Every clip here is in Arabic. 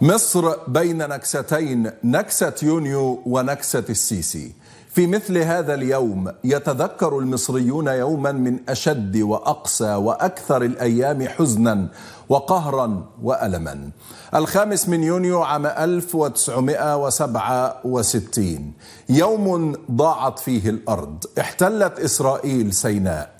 مصر بين نكستين نكسة يونيو ونكسة السيسي في مثل هذا اليوم يتذكر المصريون يوما من أشد وأقسى وأكثر الأيام حزنا وقهرا وألما الخامس من يونيو عام 1967 يوم ضاعت فيه الأرض احتلت إسرائيل سيناء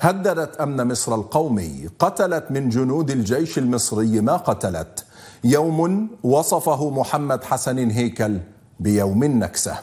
هددت أمن مصر القومي قتلت من جنود الجيش المصري ما قتلت يوم وصفه محمد حسن هيكل بيوم النكسه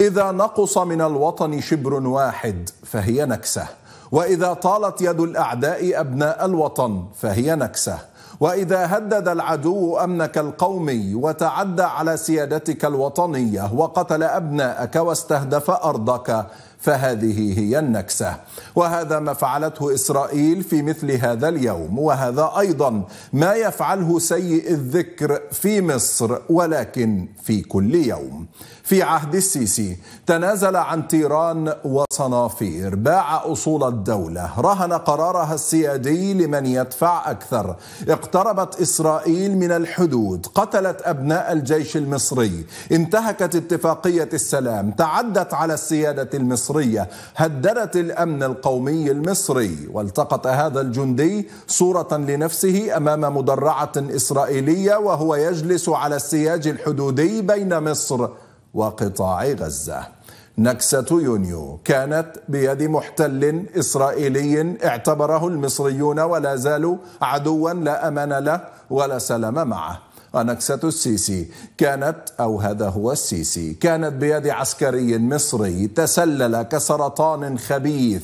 اذا نقص من الوطن شبر واحد فهي نكسه واذا طالت يد الاعداء ابناء الوطن فهي نكسه واذا هدد العدو امنك القومي وتعدى على سيادتك الوطنيه وقتل ابناءك واستهدف ارضك فهذه هي النكسه وهذا ما فعلته اسرائيل في مثل هذا اليوم وهذا ايضا ما يفعله سيء الذكر في مصر ولكن في كل يوم في عهد السيسي تنازل عن تيران وصنافير باع اصول الدوله رهن قرارها السيادي لمن يدفع اكثر اقتربت اسرائيل من الحدود قتلت ابناء الجيش المصري انتهكت اتفاقيه السلام تعدت على السياده المصريه المصرية هددت الأمن القومي المصري والتقط هذا الجندي صورة لنفسه أمام مدرعة إسرائيلية وهو يجلس على السياج الحدودي بين مصر وقطاع غزة نكسة يونيو كانت بيد محتل إسرائيلي اعتبره المصريون ولا زالوا عدوا لا أمان له ولا سلام معه أنكسة السيسي كانت أو هذا هو السيسي كانت بيد عسكري مصري تسلل كسرطان خبيث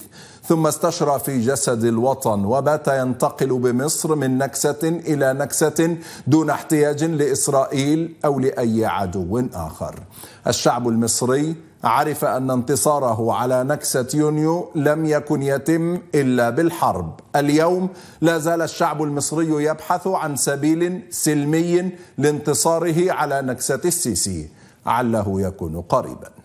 ثم استشرى في جسد الوطن وبات ينتقل بمصر من نكسة إلى نكسة دون احتياج لإسرائيل أو لأي عدو آخر الشعب المصري عرف أن انتصاره على نكسة يونيو لم يكن يتم إلا بالحرب اليوم لا زال الشعب المصري يبحث عن سبيل سلمي لانتصاره على نكسة السيسي عله يكون قريباً